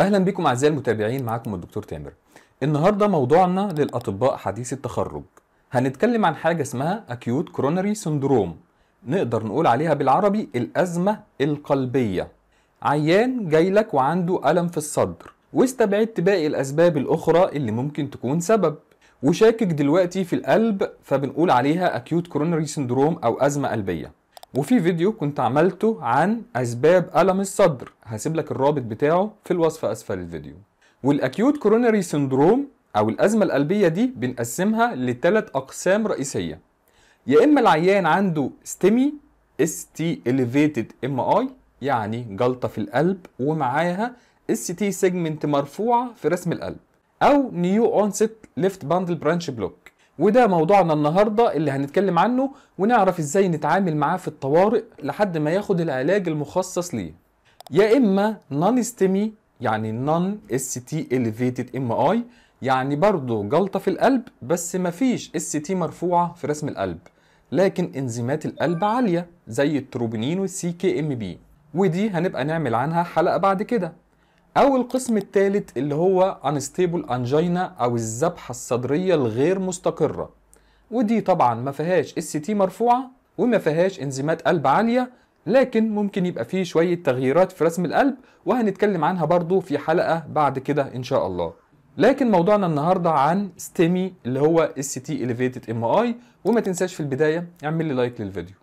اهلا بكم اعزائي المتابعين معاكم الدكتور تامر النهارده موضوعنا للاطباء حديث التخرج هنتكلم عن حاجه اسمها اكيوت كورونري سندروم نقدر نقول عليها بالعربي الازمه القلبيه عيان جاي لك وعنده الم في الصدر واستبعدت باقي الاسباب الاخرى اللي ممكن تكون سبب وشاكك دلوقتي في القلب فبنقول عليها اكيوت كورونري سندروم او ازمه قلبيه وفي فيديو كنت عملته عن اسباب الم الصدر هسيب لك الرابط بتاعه في الوصف اسفل الفيديو والاكيوت كوروناري سندروم او الازمه القلبيه دي بنقسمها لثلاث اقسام رئيسيه يا اما العيان عنده ستيمي اس تي elevated ام اي يعني جلطه في القلب ومعاها اس تي سيجمنت مرفوعه في رسم القلب او نيو اونست ليفت باندل برانش بلوك وده موضوعنا النهارده اللي هنتكلم عنه ونعرف ازاي نتعامل معاه في الطوارئ لحد ما ياخد العلاج المخصص ليه يا اما نون ستيمي e، يعني نون اس تي elevated ام اي يعني برضه جلطه في القلب بس مفيش اس تي مرفوعه في رسم القلب لكن انزيمات القلب عاليه زي التروبينين والسي كي ام بي ودي هنبقى نعمل عنها حلقه بعد كده او القسم الثالث اللي هو انستيبل انجينا او الذبحه الصدريه الغير مستقره ودي طبعا ما فيهاش اس تي مرفوعه وما فيهاش انزيمات قلب عاليه لكن ممكن يبقى فيه شويه تغييرات في رسم القلب وهنتكلم عنها برضو في حلقه بعد كده ان شاء الله لكن موضوعنا النهارده عن ستيمي اللي هو اس تي elevated ام اي وما تنساش في البدايه اعمل لي لايك للفيديو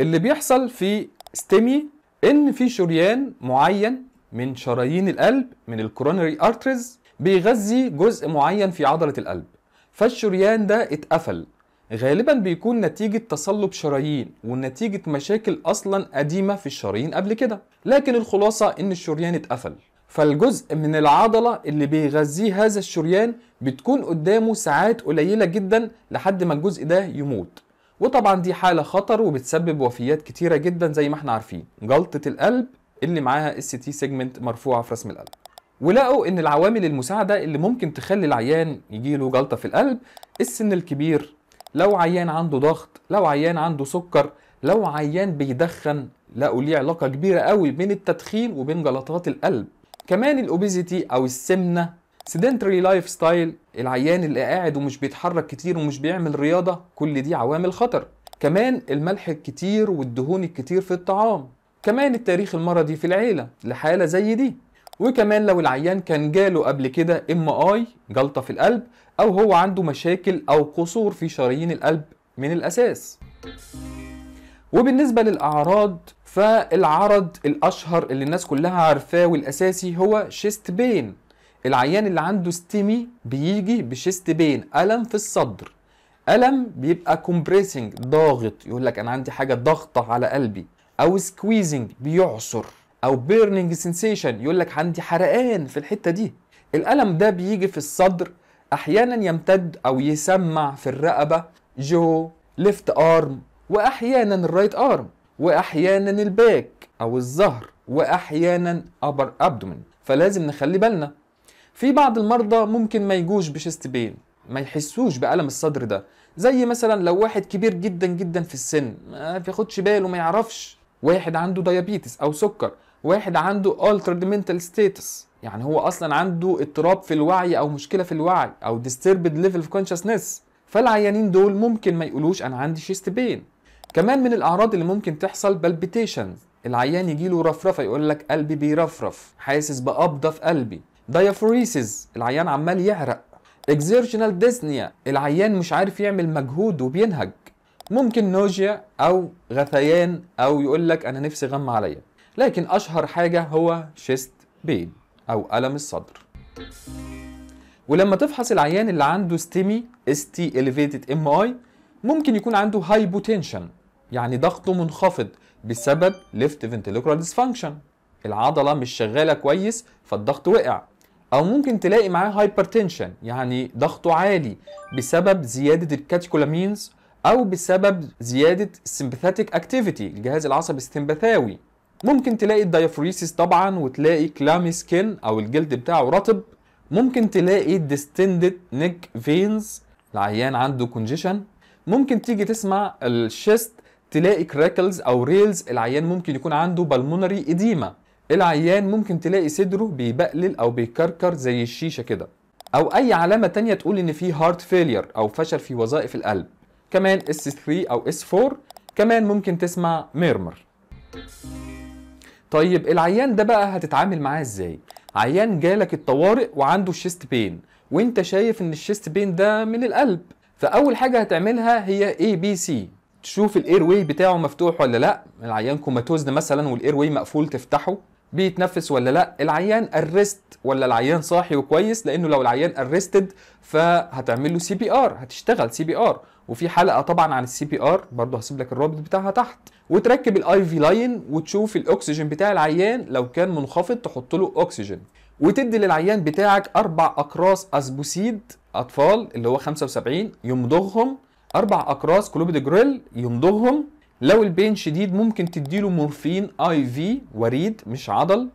اللي بيحصل في ستيمي ان في شريان معين من شرايين القلب من الكورونري ارتريز بيغذي جزء معين في عضله القلب فالشريان ده اتقفل غالبا بيكون نتيجة تصلب شرايين ونتيجة مشاكل أصلا قديمة في الشرايين قبل كده لكن الخلاصة إن الشريان اتقفل فالجزء من العضلة اللي بيغذيه هذا الشريان بتكون قدامه ساعات قليلة جدا لحد ما الجزء ده يموت وطبعا دي حاله خطر وبتسبب وفيات كتيره جدا زي ما احنا عارفين جلطه القلب اللي معاها اس تي سيجمنت مرفوعه في رسم القلب ولقوا ان العوامل المساعده اللي ممكن تخلي العيان يجيله جلطه في القلب السن الكبير لو عيان عنده ضغط لو عيان عنده سكر لو عيان بيدخن لقوا ليه علاقه كبيره قوي بين التدخين وبين جلطات القلب كمان الاوبيزيتي او السمنه سيدنتري لايف ستايل العيان اللي قاعد ومش بيتحرك كتير ومش بيعمل رياضة كل دي عوامل خطر كمان الملح الكتير والدهون الكتير في الطعام كمان التاريخ المرضي في العيلة لحالة زي دي وكمان لو العيان كان جاله قبل كده ام اي جلطة في القلب او هو عنده مشاكل او قصور في شرايين القلب من الاساس وبالنسبة للأعراض فالعرض الأشهر اللي الناس كلها عارفاه والأساسي هو شيست بين العيان اللي عنده ستيمي بيجي بشيست بين الم في الصدر الم بيبقى كومبريسنج ضاغط يقول لك انا عندي حاجه ضاغطه على قلبي او سكويزنج بيعصر او بيرنينج سنسيشن يقول لك عندي حرقان في الحته دي الالم ده بيجي في الصدر احيانا يمتد او يسمع في الرقبه جو ليفت ارم واحيانا الرايت ارم واحيانا الباك او الظهر واحيانا ابر ابدومن فلازم نخلي بالنا في بعض المرضى ممكن ما يجوش بشيست بين ما يحسوش بألم الصدر ده زي مثلا لو واحد كبير جدا جدا في السن ما بياخدش باله ما يعرفش واحد عنده ديابيتس او سكر واحد عنده altered mental status يعني هو اصلا عنده اضطراب في الوعي او مشكله في الوعي او disturbed level of consciousness فالعيانين دول ممكن ما يقولوش انا عندي شيست بين كمان من الاعراض اللي ممكن تحصل palpitations العيان يجيله رفرفه يقول لك قلبي بيرفرف حاسس بقبضه في قلبي دايافوريسيس العيان عمال يعرق اكزيرشنال ديسنيا العيان مش عارف يعمل مجهود وبينهج ممكن نوجيا او غثيان او يقول لك انا نفسي غم عليا لكن اشهر حاجه هو شيست بين او الم الصدر ولما تفحص العيان اللي عنده ستيمي اس تي elevated ام اي ممكن يكون عنده بوتنشن يعني ضغطه منخفض بسبب ليفت ventricular dysfunction العضله مش شغاله كويس فالضغط وقع او ممكن تلاقي معاه هايبرتنشن يعني ضغطه عالي بسبب زياده الكاتيكولامينز او بسبب زياده السمباثيك اكتيفيتي الجهاز العصبي السمبثاوي ممكن تلاقي الديافوريسيس طبعا وتلاقي كلامي سكين او الجلد بتاعه رطب ممكن تلاقي ديستندد نيك فينز العيان عنده كونجيشن ممكن تيجي تسمع الشيست تلاقي كراكلز او ريلز العيان ممكن يكون عنده بالمونري اديما العيان ممكن تلاقي صدره بيبقلل او بيكركر زي الشيشه كده او اي علامه تانية تقول ان في هارت فيلير او فشل في وظائف القلب كمان اس 3 او اس 4 كمان ممكن تسمع ميرمر طيب العيان ده بقى هتتعامل معاه ازاي عيان جالك الطوارئ وعنده شيست بين وانت شايف ان الشيست بين ده من القلب فاول حاجه هتعملها هي اي بي سي تشوف الاير واي بتاعه مفتوح ولا لا العيان كوماتوز ده مثلا والاير واي مقفول تفتحه بيتنفس ولا لا العيان الريست ولا العيان صاحي وكويس لانه لو العيان الريستد فهتعمل له سي بي ار هتشتغل سي بي ار وفي حلقه طبعا عن السي بي ار برضه هسيب لك الرابط بتاعها تحت وتركب الاي في لاين وتشوف الاكسجين بتاع العيان لو كان منخفض تحط له اكسجين وتدي للعيان بتاعك اربع اقراص اسبوسيد اطفال اللي هو 75 يمضغهم اربع اقراص جريل يمضغهم لو البين شديد ممكن تديله مورفين اي في وريد مش عضل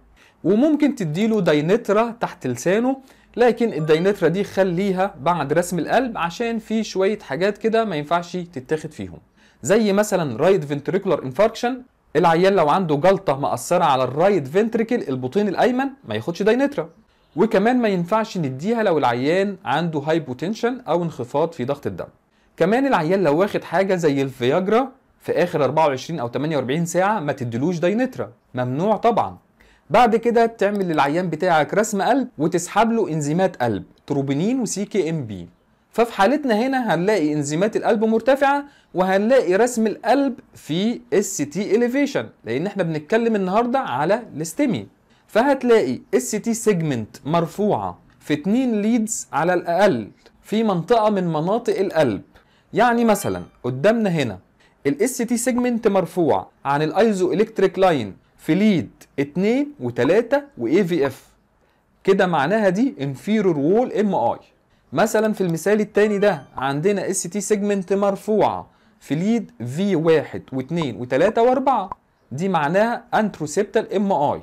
وممكن تديله داينترا تحت لسانه لكن الداينترا دي خليها بعد رسم القلب عشان في شويه حاجات كده ما ينفعش تتاخد فيهم زي مثلا رايت فنتريكولار انفاركشن العيان لو عنده جلطه مأثره على الرايت فنتريكل البطين الايمن ما ياخدش داينترا وكمان ما ينفعش نديها لو العيان عنده هايبوتنشن او انخفاض في ضغط الدم كمان العيان لو واخد حاجه زي الفياجرا في اخر 24 او 48 ساعه ما تدلوش داينترا ممنوع طبعا بعد كده تعمل للعيان بتاعك رسم قلب وتسحب له انزيمات قلب تروبينين وسي كي ام بي ففي حالتنا هنا هنلاقي انزيمات القلب مرتفعه وهنلاقي رسم القلب في اس تي اليفيشن لان احنا بنتكلم النهارده على الاستمي فهتلاقي اس تي سيجمنت مرفوعه في 2 ليدز على الاقل في منطقه من مناطق القلب يعني مثلا قدامنا هنا الاس تي سيجمنت مرفوع عن الايزو الكتريك لاين في ليد 2 و3 واي في اف كده معناها دي انفيرور وول ام اي مثلا في المثال الثاني ده عندنا اس تي سيجمنت مرفوعه في ليد في 1 و2 و3 و4 دي معناها انتروسيبتال ام اي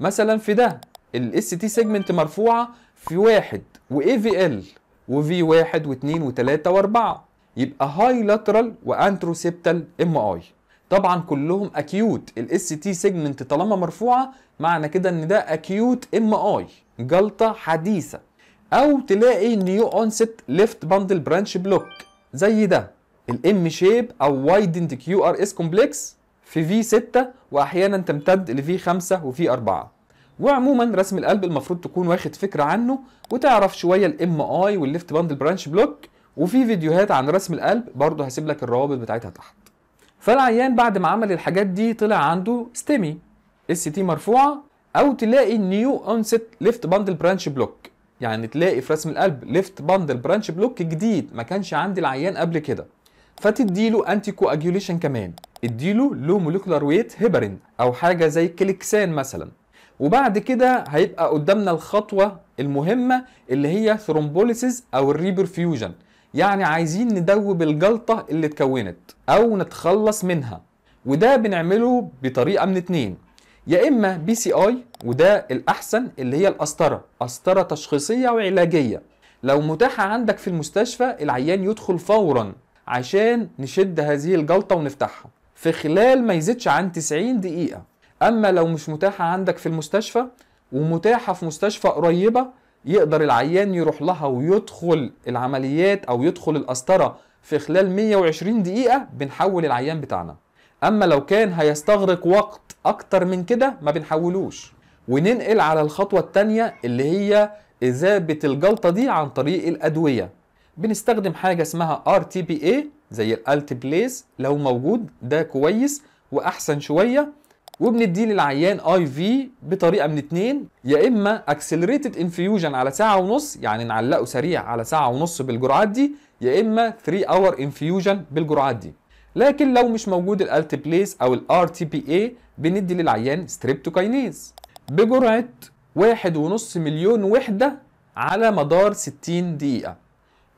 مثلا في ده الاس تي سيجمنت مرفوعه في 1 واي في ال وفي 1 و2 و3 و4 يبقى هاي لاترال وانتروسيبتال ام اي طبعا كلهم اكيوت الاس تي سيجمنت طالما مرفوعه معنى كده ان ده اكيوت ام اي جلطه حديثه او تلاقي نيو اونست ليفت باندل برانش بلوك زي ده الام شيب او وايدند كيو ار اس كومبلكس في في 6 واحيانا تمتد لفي 5 وفي 4 وعموما رسم القلب المفروض تكون واخد فكره عنه وتعرف شويه الام اي والليفت باندل برانش بلوك وفي فيديوهات عن رسم القلب برضه هسيب لك الروابط بتاعتها تحت فالعيان بعد ما عمل الحاجات دي طلع عنده ستيمي اس تي مرفوعه او تلاقي نيو اونست ليفت باندل برانش بلوك يعني تلاقي في رسم القلب ليفت باندل برانش بلوك جديد ما كانش عند العيان قبل كده فتديله انتي كواجيوليشن كمان اديله لو موليكولار ويت هيبرين او حاجه زي كليكسان مثلا وبعد كده هيبقى قدامنا الخطوه المهمه اللي هي ثرومبوليسيس او الريبرفيوجن يعني عايزين ندوب الجلطة اللي اتكونت أو نتخلص منها وده بنعمله بطريقة من اتنين يا إما بي سي آي وده الأحسن اللي هي القسطرة قسطرة تشخيصية وعلاجية لو متاحة عندك في المستشفى العيان يدخل فورا عشان نشد هذه الجلطة ونفتحها في خلال ما يزيدش عن 90 دقيقة أما لو مش متاحة عندك في المستشفى ومتاحة في مستشفى قريبة يقدر العيان يروح لها ويدخل العمليات او يدخل القسطره في خلال 120 دقيقه بنحول العيان بتاعنا اما لو كان هيستغرق وقت اكتر من كده ما بنحولوش وننقل على الخطوه الثانيه اللي هي اذابه الجلطه دي عن طريق الادويه بنستخدم حاجه اسمها RTPA زي الالت لو موجود ده كويس واحسن شويه وبندي للعيان اي في بطريقه من اتنين يا اما اكسلريتد انفيوجن على ساعه ونص يعني نعلقه سريع على ساعه ونص بالجرعات دي يا اما 3 اور انفيوجن بالجرعات دي لكن لو مش موجود الالت بليس او الار تي بي اي بندي للعيان ستريبتوكاينيز بجرعه 1.5 مليون وحده على مدار 60 دقيقه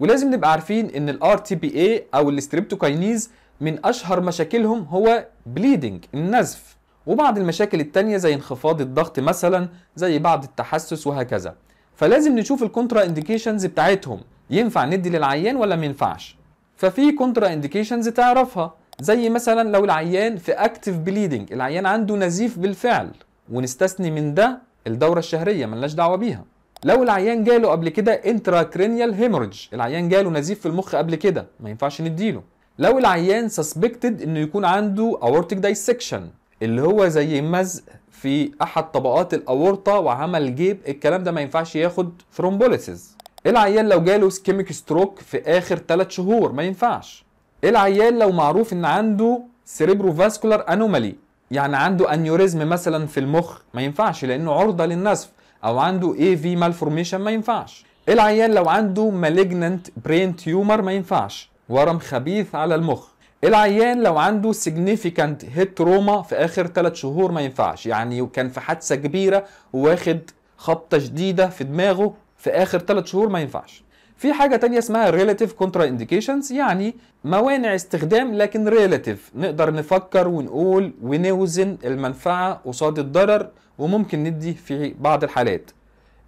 ولازم نبقى عارفين ان الار تي بي اي او الستريبتوكاينيز من اشهر مشاكلهم هو بليدنج النزف وبعض المشاكل التانية زي انخفاض الضغط مثلا زي بعض التحسس وهكذا فلازم نشوف الكونترا انديكيشنز بتاعتهم ينفع ندي للعيان ولا مينفعش ففي كونترا انديكيشنز تعرفها زي مثلا لو العيان في اكتف بليدنج العيان عنده نزيف بالفعل ونستثني من ده الدوره الشهريه ملناش دعوه بيها لو العيان جاله قبل كده انتراكرينيال هيمورج العيان جاله نزيف في المخ قبل كده ما ينفعش نديله لو العيان سسبكتد انه يكون عنده اورتيك دايسكشن اللي هو زي مزق في احد طبقات الاورطه وعمل جيب الكلام ده ما ينفعش ياخد ثرومبوليسيس العيال لو جاله سكيميك ستروك في اخر 3 شهور ما ينفعش العيال لو معروف ان عنده سيريبرو فاسكولار انومالي يعني عنده انيوريزم مثلا في المخ ما ينفعش لانه عرضه للنزف او عنده اي في مالفورميشن ما ينفعش العيال لو عنده مالجننت برين تيومر ما ينفعش ورم خبيث على المخ العيان لو عنده significant hit trauma في اخر 3 شهور ما ينفعش يعني كان في حادثه كبيره وواخد خبطه شديده في دماغه في اخر 3 شهور ما ينفعش في حاجة تانية اسمها relative contraindications يعني موانع استخدام لكن relative نقدر نفكر ونقول ونوزن المنفعة قصاد الضرر وممكن ندي في بعض الحالات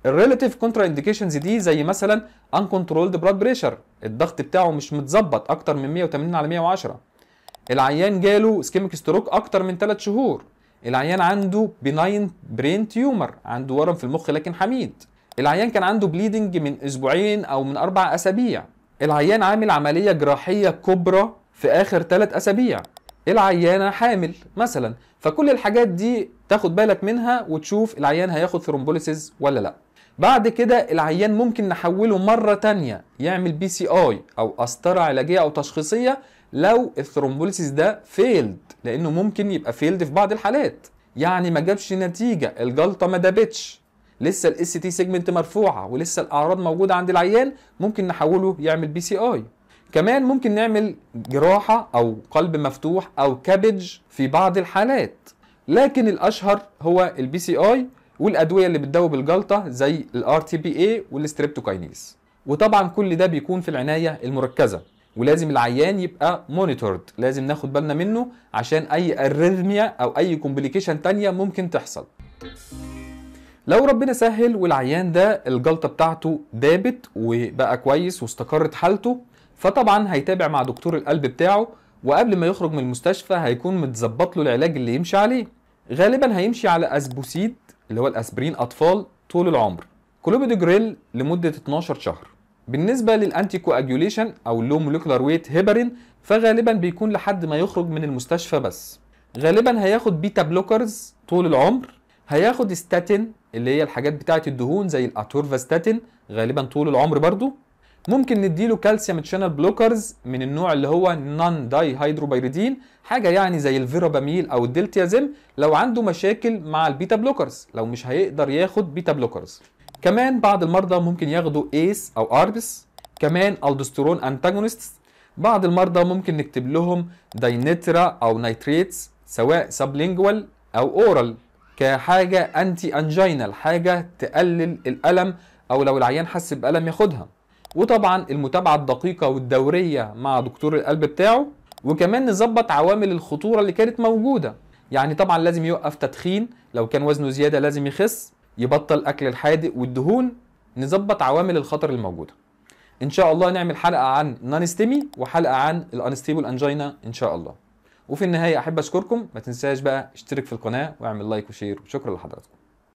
الريلاتيف كونترا انديكيشنز دي زي مثلا uncontrolled blood pressure الضغط بتاعه مش متظبط اكتر من 180 على 110 العيان جاله سكيميك ستروك اكتر من 3 شهور العيان عنده بناين برين تيومر عنده ورم في المخ لكن حميد العيان كان عنده بليدنج من اسبوعين او من اربع اسابيع العيان عامل عمليه جراحيه كبرى في اخر ثلاث اسابيع العيانه حامل مثلا فكل الحاجات دي تاخد بالك منها وتشوف العيان هياخد ثرومبوليسيز ولا لا بعد كده العيان ممكن نحوله مرة تانية يعمل بي سي اي او قسطرة علاجية او تشخيصية لو الثرومبوليسيس ده فيلد لانه ممكن يبقى فيلد في بعض الحالات يعني ما جابش نتيجة الجلطة ما دابتش لسه الاس تي سيجمنت مرفوعة ولسه الاعراض موجودة عند العيان ممكن نحوله يعمل بي سي اي كمان ممكن نعمل جراحة او قلب مفتوح او كابج في بعض الحالات لكن الاشهر هو البي سي اي والادويه اللي بتدوب الجلطه زي الار تي بي اي والستريبتوكاينيز وطبعا كل ده بيكون في العنايه المركزه ولازم العيان يبقى مونيتورد لازم ناخد بالنا منه عشان اي اريثميا او اي كومبليكيشن تانية ممكن تحصل لو ربنا سهل والعيان ده الجلطة بتاعته دابت وبقى كويس واستقرت حالته فطبعا هيتابع مع دكتور القلب بتاعه وقبل ما يخرج من المستشفى هيكون متظبط له العلاج اللي يمشي عليه غالبا هيمشي على اسبوسيد اللي هو الاسبرين اطفال طول العمر كلوبيدوجريل لمده 12 شهر بالنسبه للانتي كواجوليشن او اللو موليكولار ويت هيبرين فغالبا بيكون لحد ما يخرج من المستشفى بس غالبا هياخد بيتا بلوكرز طول العمر هياخد ستاتين اللي هي الحاجات بتاعه الدهون زي الاتورفاستاتين غالبا طول العمر برضو ممكن نديله كالسيوم شانل بلوكرز من النوع اللي هو نون داي هيدروبيريدين حاجه يعني زي الفيراباميل او الدلتيازيم لو عنده مشاكل مع البيتا بلوكرز لو مش هيقدر ياخد بيتا بلوكرز كمان بعض المرضى ممكن ياخدوا ايس او اربس كمان الدسترون انتاجونست بعض المرضى ممكن نكتب لهم داينترا او نيتريتس سواء سابلينجوال او اورال كحاجه انتي انجينال حاجه تقلل الالم او لو العيان حس بالم ياخدها وطبعا المتابعه الدقيقه والدوريه مع دكتور القلب بتاعه وكمان نظبط عوامل الخطوره اللي كانت موجوده يعني طبعا لازم يوقف تدخين لو كان وزنه زياده لازم يخس يبطل اكل الحادق والدهون نظبط عوامل الخطر الموجوده ان شاء الله نعمل حلقه عن نانستيمي وحلقه عن الانستيبل انجينا ان شاء الله وفي النهايه احب اشكركم ما تنساش بقى اشترك في القناه واعمل لايك وشير وشكرا لحضراتكم